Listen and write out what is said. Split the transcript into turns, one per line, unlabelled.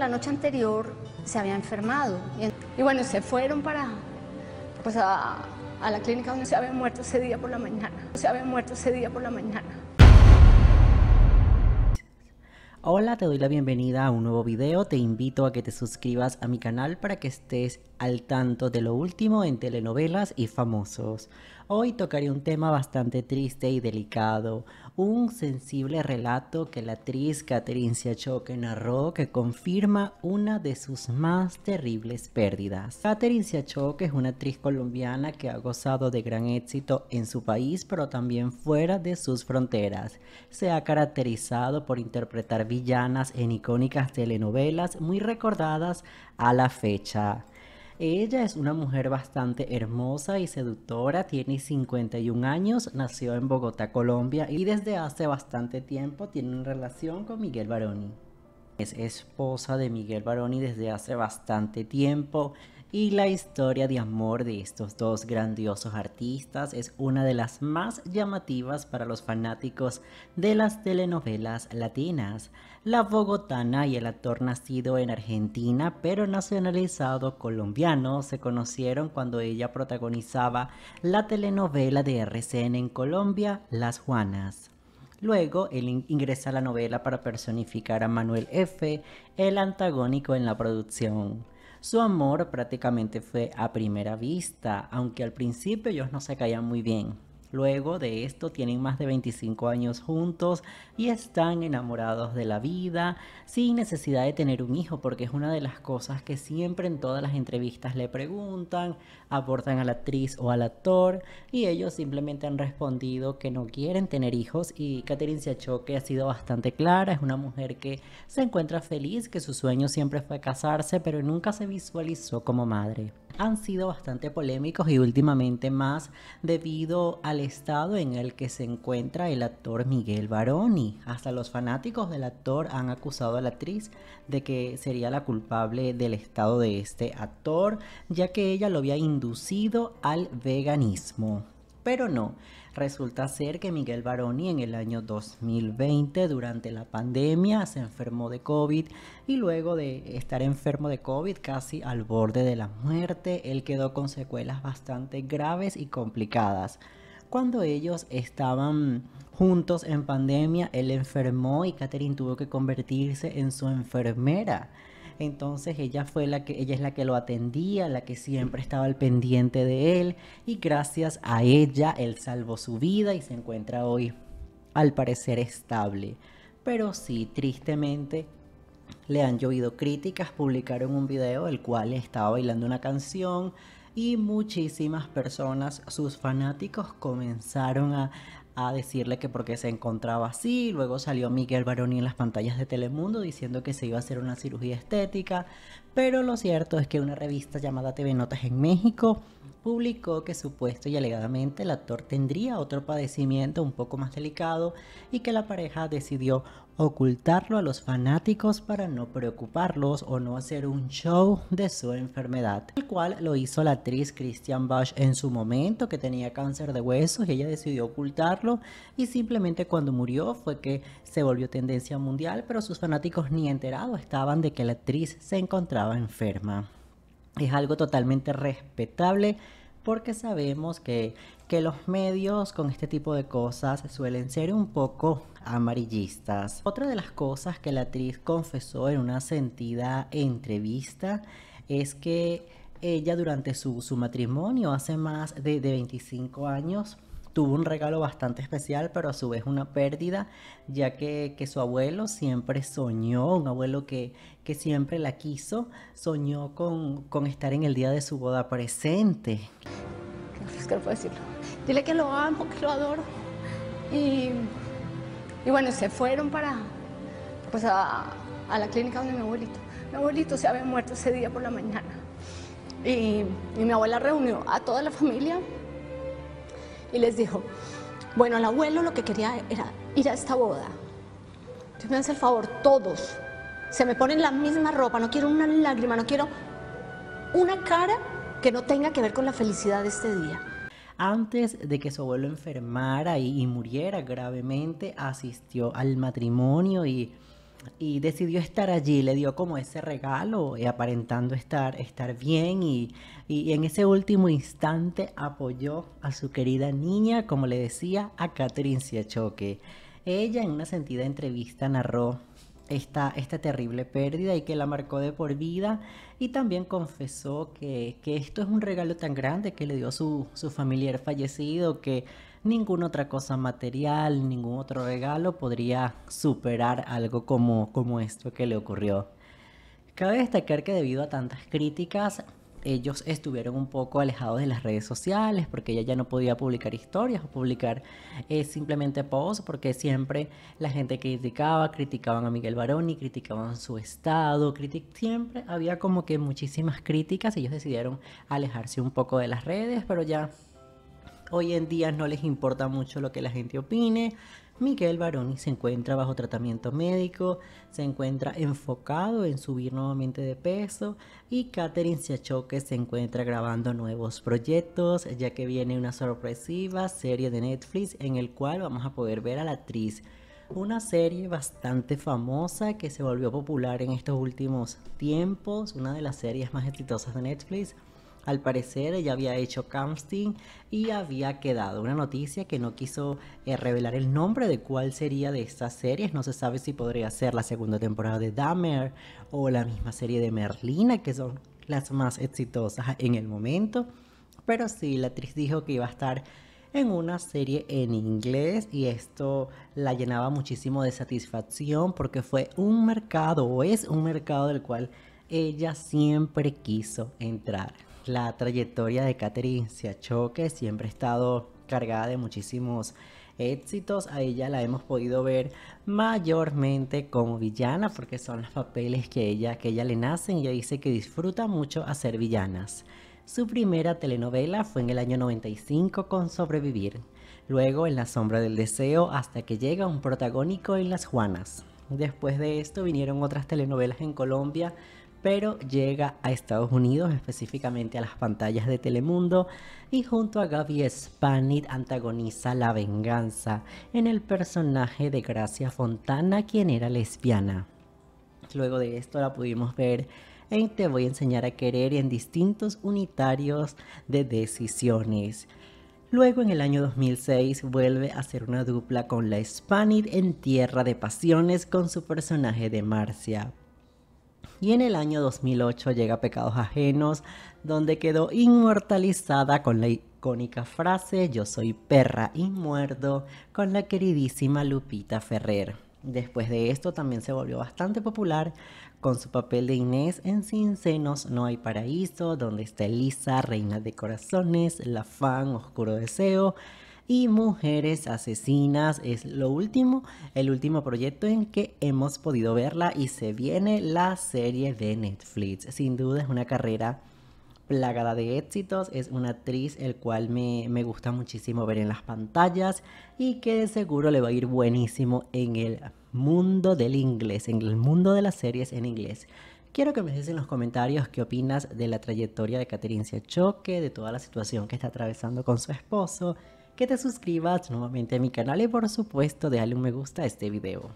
La noche anterior se había enfermado y, bueno, se fueron para, pues a, la clínica donde se había muerto ese día por la mañana. Se había muerto ese día por la mañana. Hola, te doy la bienvenida a un nuevo video. Te invito a que te suscribas a mi canal para que estés al tanto de lo último en telenovelas y famosos. Hoy tocaré un tema bastante triste y delicado, un sensible relato que la actriz Catherine Siachoque narró que confirma una de sus más terribles pérdidas. Catherine Siachoque es una actriz colombiana que ha gozado de gran éxito en su país, pero también fuera de sus fronteras. Se ha caracterizado por interpretar villanas en icónicas telenovelas muy recordadas a la fecha. Ella es una mujer bastante hermosa y seductora, tiene 51 años, nació en Bogotá, Colombia y desde hace bastante tiempo tiene una relación con Miguel Baroni. Es esposa de Miguel Baroni desde hace bastante tiempo, y la historia de amor de estos dos grandiosos artistas es una de las más llamativas para los fanáticos de las telenovelas latinas. La bogotana y el actor nacido en Argentina pero nacionalizado colombiano se conocieron cuando ella protagonizaba la telenovela de RCN en Colombia, Las Juanas. Luego, él ingresa a la novela para personificar a Manuel F., el antagónico en la producción. Su amor prácticamente fue a primera vista, aunque al principio ellos no se caían muy bien. Luego de esto tienen más de 25 años juntos y están enamorados de la vida sin necesidad de tener un hijo porque es una de las cosas que siempre en todas las entrevistas le preguntan, aportan a la actriz o al actor y ellos simplemente han respondido que no quieren tener hijos y Catherine que ha sido bastante clara, es una mujer que se encuentra feliz, que su sueño siempre fue casarse pero nunca se visualizó como madre han sido bastante polémicos y últimamente más debido al estado en el que se encuentra el actor Miguel Baroni. Hasta los fanáticos del actor han acusado a la actriz de que sería la culpable del estado de este actor, ya que ella lo había inducido al veganismo. Pero no, Resulta ser que Miguel Baroni en el año 2020, durante la pandemia, se enfermó de COVID y luego de estar enfermo de COVID, casi al borde de la muerte, él quedó con secuelas bastante graves y complicadas. Cuando ellos estaban juntos en pandemia, él enfermó y Catherine tuvo que convertirse en su enfermera. Entonces ella fue la que, ella es la que lo atendía, la que siempre estaba al pendiente de él y gracias a ella él salvó su vida y se encuentra hoy al parecer estable. Pero sí, tristemente le han llovido críticas, publicaron un video el cual estaba bailando una canción y muchísimas personas, sus fanáticos, comenzaron a a decirle que porque se encontraba así, luego salió Miguel Baroni en las pantallas de Telemundo diciendo que se iba a hacer una cirugía estética, pero lo cierto es que una revista llamada TV Notas en México publicó que supuesto y alegadamente el actor tendría otro padecimiento un poco más delicado y que la pareja decidió ocultarlo a los fanáticos para no preocuparlos o no hacer un show de su enfermedad, el cual lo hizo la actriz Christian Bush en su momento que tenía cáncer de huesos y ella decidió ocultarlo y simplemente cuando murió fue que se volvió tendencia mundial, pero sus fanáticos ni enterados estaban de que la actriz se encontraba enferma. Es algo totalmente respetable porque sabemos que que los medios con este tipo de cosas suelen ser un poco amarillistas. Otra de las cosas que la actriz confesó en una sentida entrevista es que ella durante su, matrimonio hace más de, 25 años tuvo un regalo bastante especial, pero a su vez una pérdida, ya que, su abuelo siempre soñó, un abuelo que, siempre la quiso, soñó con, con estar en el día de su boda presente él fue decirlo. Dile que lo amo, que lo adoro. Y, y bueno, se fueron para, pues a, a, la clínica donde mi abuelito. Mi abuelito se había muerto ese día por la mañana. Y, y mi abuela reunió a toda la familia y les dijo, bueno, el abuelo lo que quería era ir a esta boda. Entonces me hace el favor, todos, se me ponen la misma ropa, no quiero una lágrima, no quiero una cara que no tenga que ver con la felicidad de este día. Antes de que su abuelo enfermara y, muriera gravemente, asistió al matrimonio y, decidió estar allí, le dio como ese regalo, y eh, aparentando estar, estar bien y, en ese último instante apoyó a su querida niña, como le decía, a Catrincia Choque. Ella en una sentida entrevista narró esta, terrible pérdida y que la marcó de por vida. Y también confesó que, que esto es un regalo tan grande que le dio su, su familiar fallecido que ninguna otra cosa material, ningún otro regalo podría superar algo como, como esto que le ocurrió. Cabe destacar que debido a tantas críticas, ellos estuvieron un poco alejados de las redes sociales porque ella ya no podía publicar historias o publicar eh, simplemente posts porque siempre la gente criticaba, criticaban a Miguel Baroni, criticaban su estado, critic siempre había como que muchísimas críticas, ellos decidieron alejarse un poco de las redes, pero ya Hoy en día no les importa mucho lo que la gente opine. Miguel Baroni se encuentra bajo tratamiento médico, se encuentra enfocado en subir nuevamente de peso y Catherine Siachoque se encuentra grabando nuevos proyectos ya que viene una sorpresiva serie de Netflix en el cual vamos a poder ver a la actriz. Una serie bastante famosa que se volvió popular en estos últimos tiempos, una de las series más exitosas de Netflix al parecer ella había hecho casting y había quedado una noticia que no quiso eh, revelar el nombre de cuál sería de estas series. No se sabe si podría ser la segunda temporada de Dahmer o la misma serie de Merlina, que son las más exitosas en el momento. Pero sí, la actriz dijo que iba a estar en una serie en inglés y esto la llenaba muchísimo de satisfacción porque fue un mercado o es un mercado del cual ella siempre quiso entrar. La trayectoria de Katherine Siachoque siempre ha estado cargada de muchísimos éxitos. A ella la hemos podido ver mayormente como villana, porque son los papeles que ella, que ella le nacen. Ella dice que disfruta mucho hacer villanas. Su primera telenovela fue en el año 95 con Sobrevivir, luego en La Sombra del Deseo hasta que llega un protagónico en Las Juanas. Después de esto vinieron otras telenovelas en Colombia pero llega a Estados Unidos, específicamente a las pantallas de Telemundo, y junto a Gaby Spanid antagoniza la venganza en el personaje de Gracia Fontana, quien era lesbiana. Luego de esto la pudimos ver en Te voy a enseñar a querer en distintos unitarios de decisiones. Luego en el año 2006 vuelve a hacer una dupla con la Spanid en Tierra de Pasiones con su personaje de Marcia, y en el año 2008 llega Pecados Ajenos, donde quedó inmortalizada con la icónica frase Yo soy perra y muerdo con la queridísima Lupita Ferrer. Después de esto también se volvió bastante popular con su papel de Inés en Sin Senos No Hay Paraíso, donde está Elisa, Reina de Corazones, La Fan, Oscuro Deseo, y Mujeres Asesinas es lo último, el último proyecto en que hemos podido verla y se viene la serie de Netflix. Sin duda es una carrera plagada de éxitos, es una actriz el cual me, gusta muchísimo ver en las pantallas y que de seguro le va a ir buenísimo en el mundo del inglés, en el mundo de las series en inglés. Quiero que me digas en los comentarios qué opinas de la trayectoria de Caterincia Choque, de toda la situación que está atravesando con su esposo, que te suscribas nuevamente a mi canal y por supuesto dale un me gusta a este video.